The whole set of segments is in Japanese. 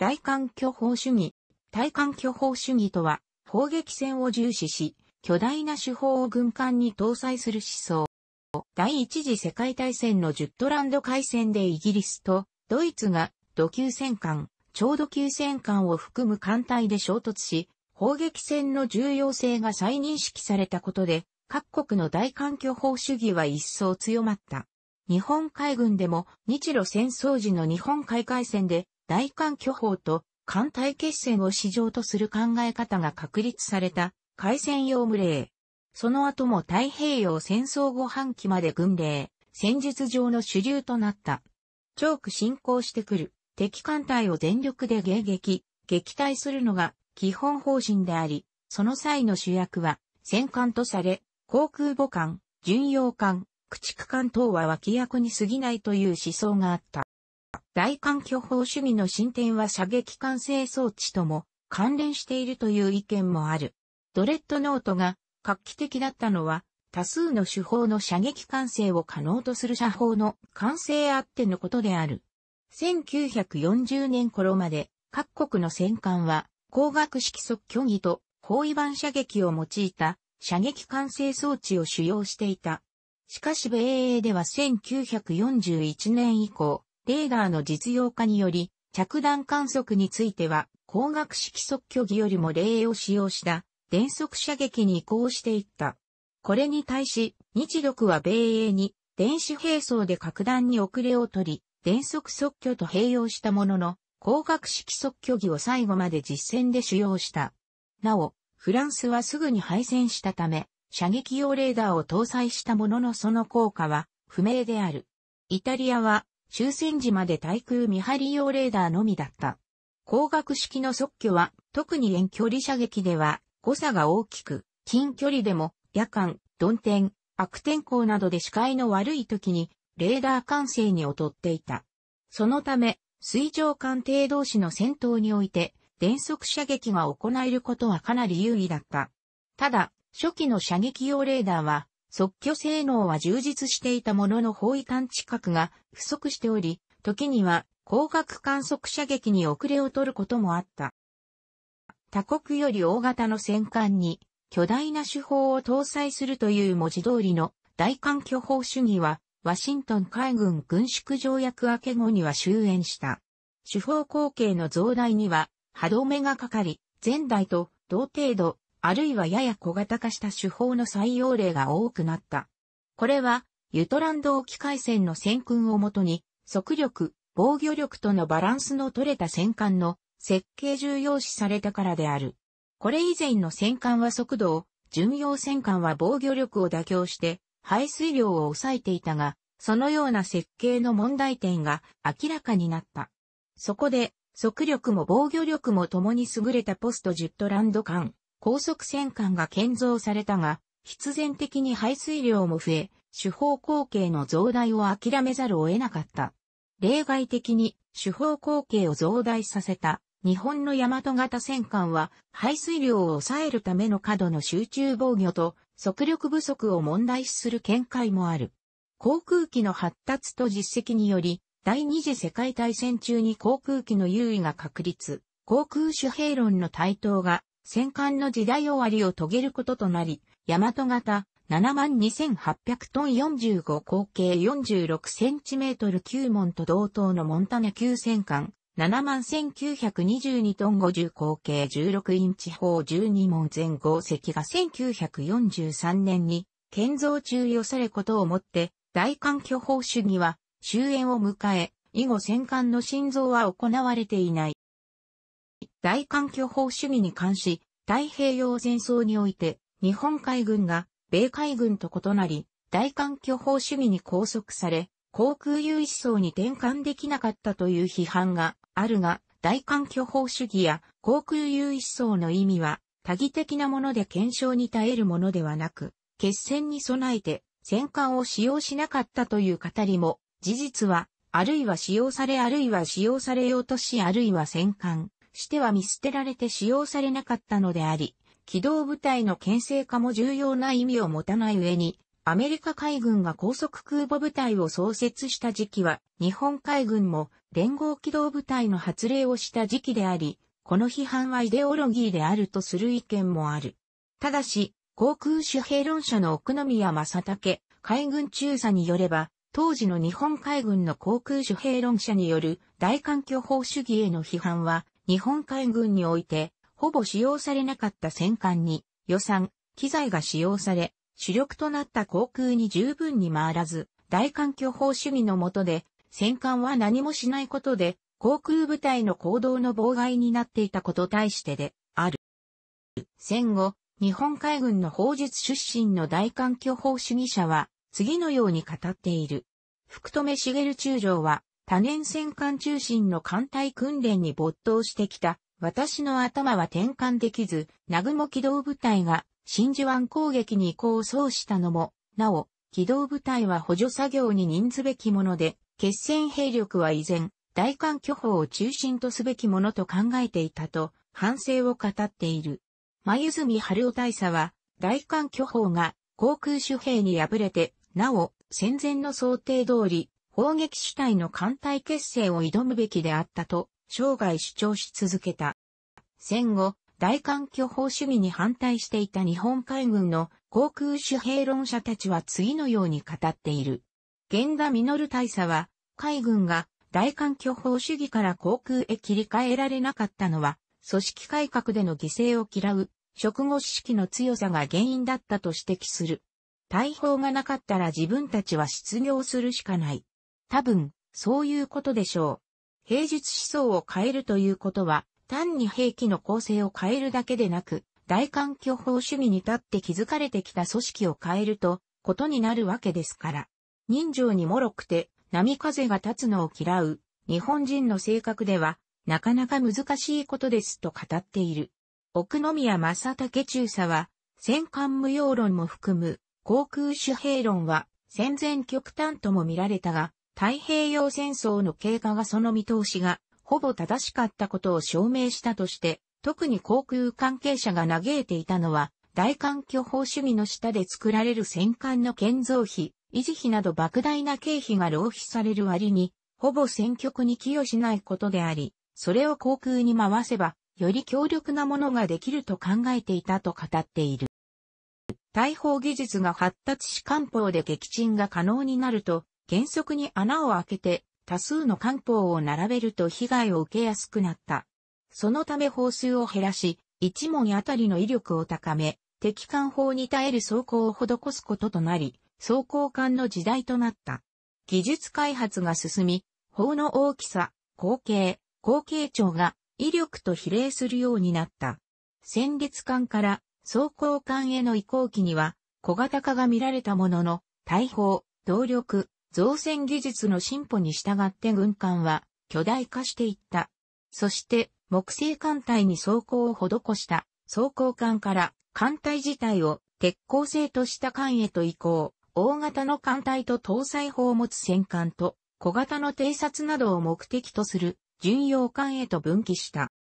大環巨法主義。大環巨法主義とは、砲撃戦を重視し、巨大な手法を軍艦に搭載する思想。第一次世界大戦のジュットランド海戦でイギリスとドイツが土級戦艦、超土級戦艦を含む艦隊で衝突し、砲撃戦の重要性が再認識されたことで、各国の大環巨法主義は一層強まった。日本海軍でも日露戦争時の日本海海戦で大艦巨砲と艦隊決戦を市場とする考え方が確立された海戦用無礼。その後も太平洋戦争後半期まで軍令、戦術上の主流となった。チョーク進行してくる敵艦隊を全力で迎撃、撃退するのが基本方針であり、その際の主役は戦艦とされ、航空母艦、巡洋艦、駆逐艦等は脇役に過ぎないという思想があった。大環境法主義の進展は射撃管制装置とも関連しているという意見もある。ドレッドノートが画期的だったのは多数の手法の射撃管制を可能とする射法の管制あってのことである。1940年頃まで各国の戦艦は光学式速距偽と包囲板射撃を用いた射撃管制装置を主要していた。しかし米英では1941年以降、レーダーの実用化により、着弾観測については、光学式測距儀よりも例を使用した電速射撃に移行していった。これに対し、日力は米英に電子兵装で格段に遅れを取り、電速測距と併用したものの、光学式測距儀を最後まで実戦で使用した。なお、フランスはすぐに敗戦したため、射撃用レーダーを搭載したもののその効果は不明である。イタリアは終戦時まで対空見張り用レーダーのみだった。光学式の測距は、特に遠距離射撃では、誤差が大きく、近距離でも、夜間、鈍天、悪天候などで視界の悪い時に、レーダー管制に劣っていた。そのため、水上艦艇同士の戦闘において、電速射撃が行えることはかなり有利だった。ただ、初期の射撃用レーダーは、即挙性能は充実していたものの方位探知くが不足しており、時には光学観測射撃に遅れを取ることもあった。他国より大型の戦艦に巨大な手法を搭載するという文字通りの大艦巨砲主義は、ワシントン海軍軍縮条約明け後には終焉した。手法口径の増大には歯止めがかかり、前代と同程度あるいはやや小型化した手法の採用例が多くなった。これは、ユトランド沖海戦の戦訓をもとに、速力、防御力とのバランスの取れた戦艦の設計重要視されたからである。これ以前の戦艦は速度を、巡洋戦艦は防御力を妥協して、排水量を抑えていたが、そのような設計の問題点が明らかになった。そこで、速力も防御力も共に優れたポストジュットランド艦、高速戦艦が建造されたが、必然的に排水量も増え、主砲口径の増大を諦めざるを得なかった。例外的に主砲口径を増大させた日本の大和型戦艦は排水量を抑えるための過度の集中防御と速力不足を問題視する見解もある。航空機の発達と実績により、第二次世界大戦中に航空機の優位が確立、航空主兵論の台頭が戦艦の時代終わりを遂げることとなり、大和型72800トン45口径46センチメートル9門と同等のモンタネ級戦艦71922トン50口径16インチ砲12門前後席が1943年に建造中よされことをもって大艦巨砲主義は終焉を迎え、以後戦艦の心臓は行われていない。大環境法主義に関し、太平洋戦争において、日本海軍が米海軍と異なり、大環境法主義に拘束され、航空優位思想に転換できなかったという批判があるが、大環境法主義や航空優位思想の意味は、多義的なもので検証に耐えるものではなく、決戦に備えて戦艦を使用しなかったという語りも、事実は、あるいは使用されあるいは使用されようとしあるいは戦艦、しては見捨てられて使用されなかったのであり、機動部隊の牽制化も重要な意味を持たない上に、アメリカ海軍が高速空母部隊を創設した時期は、日本海軍も連合機動部隊の発令をした時期であり、この批判はイデオロギーであるとする意見もある。ただし、航空主兵論者の奥宮正武、海軍中佐によれば、当時の日本海軍の航空主兵論者による大環境法主義への批判は、日本海軍において、ほぼ使用されなかった戦艦に、予算、機材が使用され、主力となった航空に十分に回らず、大環境法主義の下で、戦艦は何もしないことで、航空部隊の行動の妨害になっていたこと対してで、ある。戦後、日本海軍の法術出身の大環境法主義者は、次のように語っている。福留茂中将は、多年戦艦中心の艦隊訓練に没頭してきた、私の頭は転換できず、南雲機動部隊が真珠湾攻撃に移行を奏したのも、なお、機動部隊は補助作業に任ずべきもので、決戦兵力は依然、大艦巨砲を中心とすべきものと考えていたと、反省を語っている。眉住春夫大佐は、大艦巨砲が航空主兵に敗れて、なお、戦前の想定通り、砲撃主体の艦隊結成を挑むべきであったと、生涯主張し続けた。戦後、大艦巨砲主義に反対していた日本海軍の航空主兵論者たちは次のように語っている。源田実大佐は、海軍が大艦巨砲主義から航空へ切り替えられなかったのは、組織改革での犠牲を嫌う、食後知識の強さが原因だったと指摘する。大砲がなかったら自分たちは失業するしかない。多分、そういうことでしょう。平術思想を変えるということは、単に兵器の構成を変えるだけでなく、大環境法主義に立って築かれてきた組織を変えると、ことになるわけですから。人情にもろくて、波風が立つのを嫌う、日本人の性格では、なかなか難しいことですと語っている。奥宮正武中佐は、戦艦無用論も含む、航空主兵論は、戦前極端とも見られたが、太平洋戦争の経過がその見通しがほぼ正しかったことを証明したとして、特に航空関係者が嘆いていたのは、大環境法主義の下で作られる戦艦の建造費、維持費など莫大な経費が浪費される割に、ほぼ戦局に寄与しないことであり、それを航空に回せば、より強力なものができると考えていたと語っている。大砲技術が発達し艦砲で撃沈が可能になると、原則に穴を開けて多数の漢方を並べると被害を受けやすくなった。そのため砲数を減らし、一門あたりの威力を高め、敵艦砲に耐える装甲を施すこととなり、装甲艦の時代となった。技術開発が進み、砲の大きさ、口径、口径長が威力と比例するようになった。戦列艦から装甲艦への移行期には小型化が見られたものの、大砲、動力、造船技術の進歩に従って軍艦は巨大化していった。そして、木製艦隊に装甲を施した装甲艦から艦隊自体を鉄鋼製とした艦へと移行、大型の艦隊と搭載砲を持つ戦艦と小型の偵察などを目的とする巡洋艦へと分岐した。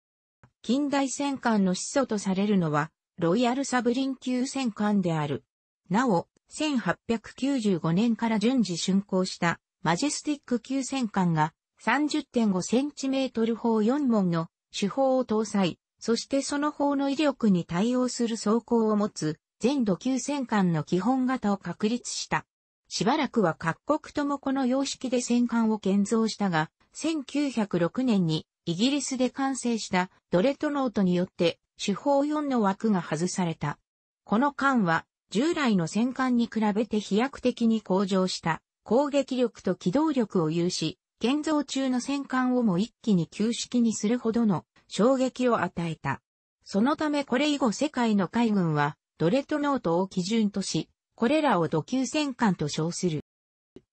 近代戦艦の始祖とされるのはロイヤルサブリン級戦艦である。なお、1895年から順次竣工したマジェスティック級戦艦が3 0 5トル砲4門の主砲を搭載、そしてその砲の威力に対応する装甲を持つ全土級戦艦の基本型を確立した。しばらくは各国ともこの様式で戦艦を建造したが、1906年にイギリスで完成したドレトノートによって主砲4の枠が外された。この艦は従来の戦艦に比べて飛躍的に向上した攻撃力と機動力を有し、建造中の戦艦をも一気に旧式にするほどの衝撃を与えた。そのためこれ以後世界の海軍はドレッドノートを基準とし、これらを土級戦艦と称する。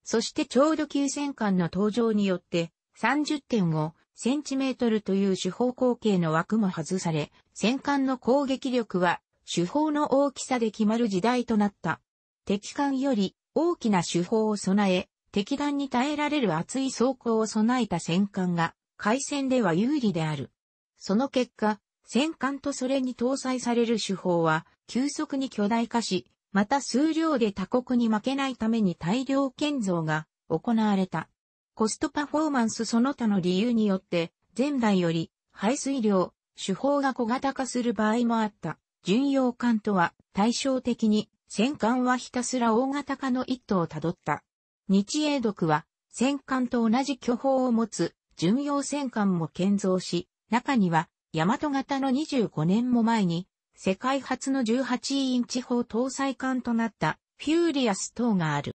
そしてちょうど級戦艦の登場によって3 0をセンチメートルという手法口径の枠も外され、戦艦の攻撃力は手法の大きさで決まる時代となった。敵艦より大きな手法を備え、敵弾に耐えられる厚い装甲を備えた戦艦が、海戦では有利である。その結果、戦艦とそれに搭載される手法は、急速に巨大化し、また数量で他国に負けないために大量建造が行われた。コストパフォーマンスその他の理由によって、前代より排水量、手法が小型化する場合もあった。巡洋艦とは対照的に戦艦はひたすら大型化の一途をたどった。日英独は戦艦と同じ巨砲を持つ巡洋戦艦も建造し、中には大和型の25年も前に世界初の18インチ砲搭載艦となったフューリアス等がある。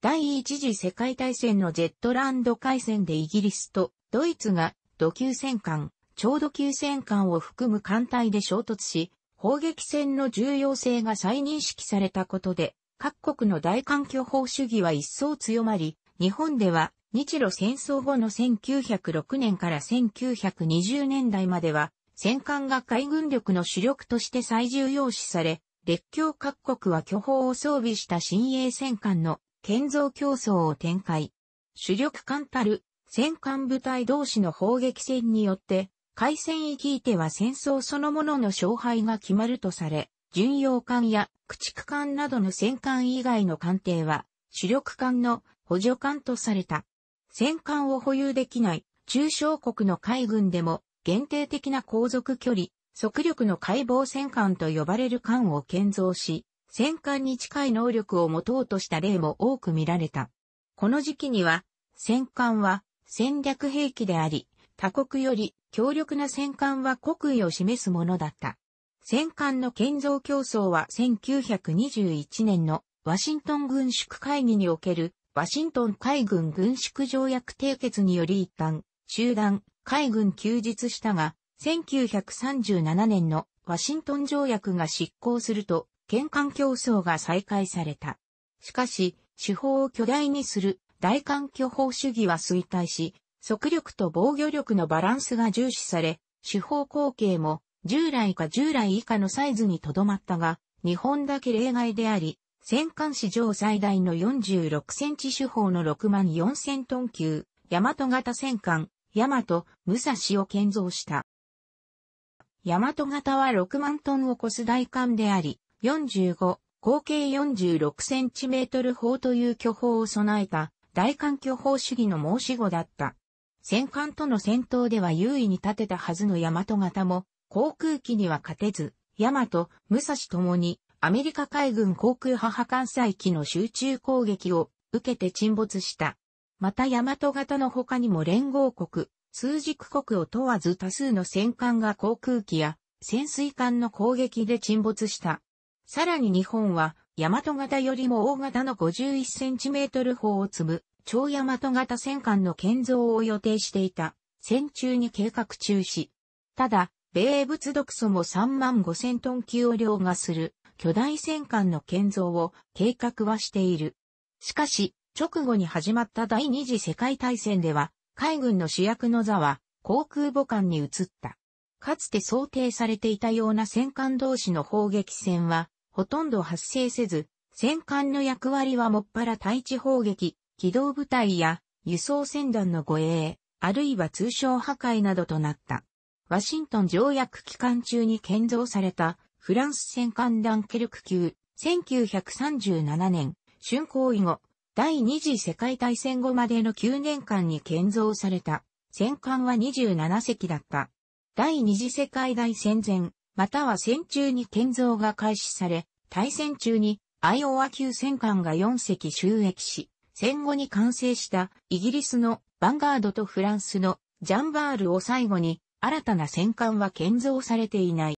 第一次世界大戦のジェットランド海戦でイギリスとドイツが土級戦艦、超土級戦艦を含む艦隊で衝突し、砲撃戦の重要性が再認識されたことで、各国の大環境法主義は一層強まり、日本では日露戦争後の1906年から1920年代までは、戦艦が海軍力の主力として最重要視され、列強各国は巨砲を装備した新鋭戦艦の建造競争を展開。主力艦たる戦艦部隊同士の砲撃戦によって海戦域いては戦争そのものの勝敗が決まるとされ、巡洋艦や駆逐艦などの戦艦以外の艦艇は、主力艦の補助艦とされた。戦艦を保有できない中小国の海軍でも限定的な航続距離、速力の解剖戦艦と呼ばれる艦を建造し、戦艦に近い能力を持とうとした例も多く見られた。この時期には、戦艦は戦略兵器であり、他国より強力な戦艦は国威を示すものだった。戦艦の建造競争は1921年のワシントン軍縮会議におけるワシントン海軍軍縮条約締結により一旦、集団、海軍休日したが、1937年のワシントン条約が執行すると、県艦競争が再開された。しかし、手法を巨大にする大艦巨法主義は衰退し、速力と防御力のバランスが重視され、手法口径も従来か従来以下のサイズにとどまったが、日本だけ例外であり、戦艦史上最大の46センチ手法の6万4千トン級、大和型戦艦、大和、武蔵を建造した。大和型は6万トンを超す大艦であり、45、合計46センチメートル砲という巨砲を備えた、大艦巨砲主義の申し子だった。戦艦との戦闘では優位に立てたはずの大和型も、航空機には勝てず、大和、武蔵ともに、アメリカ海軍航空母艦載機の集中攻撃を受けて沈没した。また大和型の他にも連合国、数軸国を問わず多数の戦艦が航空機や潜水艦の攻撃で沈没した。さらに日本は、大和型よりも大型の51センチメートル砲を積む超大和型戦艦の建造を予定していた、戦中に計画中止。ただ、米物独ソも3万5千トン級を凌駕する巨大戦艦の建造を計画はしている。しかし、直後に始まった第二次世界大戦では、海軍の主役の座は航空母艦に移った。かつて想定されていたような戦艦同士の砲撃戦は、ほとんど発生せず、戦艦の役割はもっぱら対地砲撃、機動部隊や輸送船団の護衛、あるいは通商破壊などとなった。ワシントン条約期間中に建造されたフランス戦艦ダンケルク級1937年竣工以後第二次世界大戦後までの9年間に建造された戦艦は27隻だった。第二次世界大戦前または戦中に建造が開始され対戦中にアイオワ級戦艦が4隻収益し戦後に完成したイギリスのヴァンガードとフランスのジャンバールを最後に新たな戦艦は建造されていない。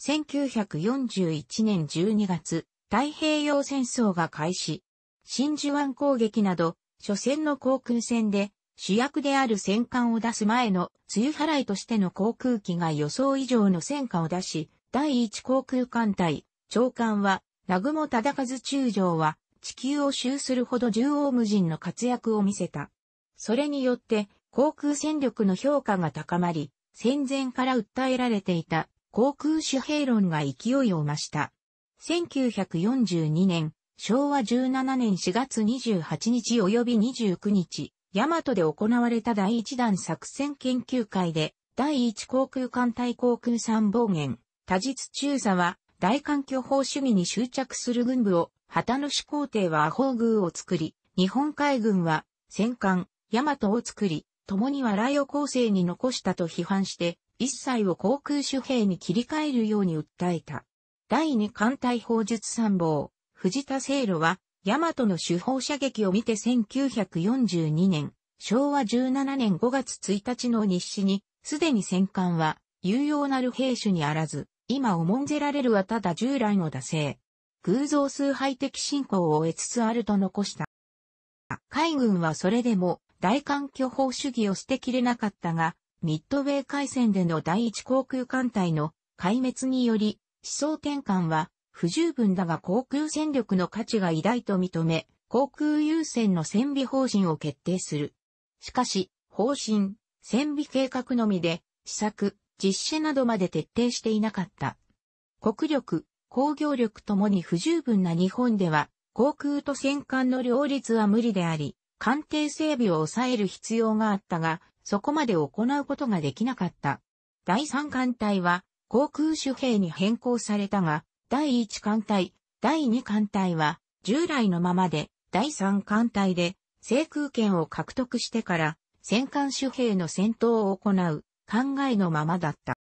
1941年12月、太平洋戦争が開始。真珠湾攻撃など、初戦の航空戦で主役である戦艦を出す前の梅雨払いとしての航空機が予想以上の戦果を出し、第一航空艦隊、長官は、南雲忠和中将は、地球を周するほど縦横無尽の活躍を見せた。それによって、航空戦力の評価が高まり、戦前から訴えられていた航空主兵論が勢いを増した。1942年、昭和17年4月28日及び29日、大和で行われた第1弾作戦研究会で、第1航空艦隊航空参謀元、多実中佐は、大環境法主義に執着する軍部を旗主皇帝は阿宝宮を作り、日本海軍は戦艦、大和を作り、共に笑いを後世に残したと批判して、一切を航空主兵に切り替えるように訴えた。第二艦隊砲術参謀、藤田聖路は、大和の主砲射撃を見て1942年、昭和17年5月1日の日誌に、すでに戦艦は、有用なる兵種にあらず、今もんぜられるはただ従来の惰性、偶像崇拝的信仰を得つつあると残した。海軍はそれでも大艦巨砲主義を捨てきれなかったが、ミッドウェー海戦での第一航空艦隊の壊滅により、思想転換は不十分だが航空戦力の価値が偉大と認め、航空優先の戦備方針を決定する。しかし、方針、戦備計画のみで、施策、実施などまで徹底していなかった。国力、工業力ともに不十分な日本では、航空と戦艦の両立は無理であり、艦艇整備を抑える必要があったが、そこまで行うことができなかった。第3艦隊は、航空主兵に変更されたが、第1艦隊、第2艦隊は、従来のままで、第3艦隊で、制空権を獲得してから、戦艦主兵の戦闘を行う、考えのままだった。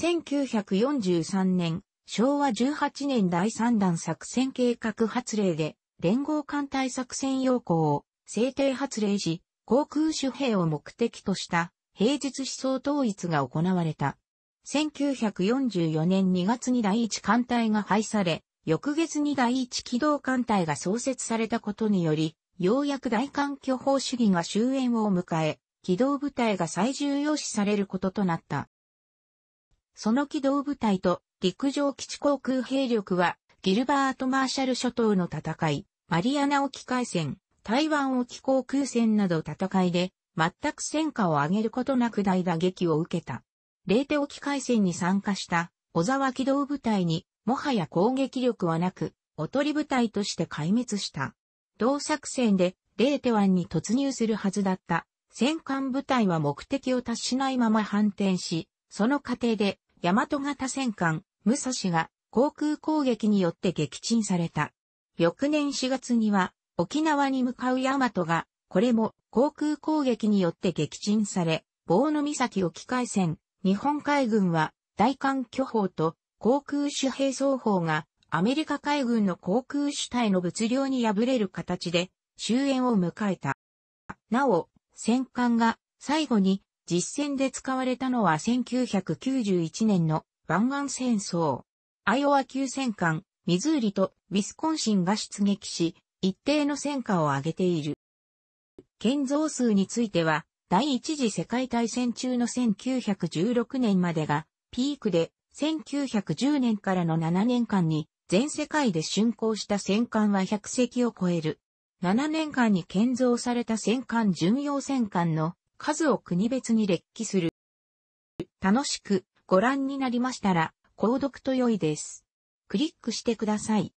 1943年、昭和18年第3弾作戦計画発令で、連合艦隊作戦要項を制定発令し、航空主兵を目的とした平日思想統一が行われた。1944年2月に第一艦隊が廃され、翌月に第一機動艦隊が創設されたことにより、ようやく大艦巨砲主義が終焉を迎え、機動部隊が最重要視されることとなった。その機動部隊と陸上基地航空兵力は、ギルバート・マーシャル諸島の戦い、マリアナ沖海戦、台湾沖航空戦など戦いで、全く戦果を上げることなく大打撃を受けた。レーテ沖海戦に参加した小沢機動部隊に、もはや攻撃力はなく、おとり部隊として壊滅した。同作戦で、レーテ湾に突入するはずだった、戦艦部隊は目的を達しないまま反転し、その過程で大和型戦艦、武蔵が航空攻撃によって撃沈された。翌年4月には、沖縄に向かう大和が、これも航空攻撃によって撃沈され、棒の岬沖海戦、日本海軍は、大艦巨砲と航空主兵双方が、アメリカ海軍の航空主体の物量に敗れる形で終焉を迎えた。なお、戦艦が最後に実戦で使われたのは1991年の湾岸戦争。アイオワ級戦艦、ミズーリとウィスコンシンが出撃し、一定の戦果を上げている。建造数については、第一次世界大戦中の1916年までがピークで、1910年からの7年間に全世界で竣工した戦艦は100隻を超える。7年間に建造された戦艦巡洋戦艦の数を国別に列記する。楽しくご覧になりましたら、購読と良いです。クリックしてください。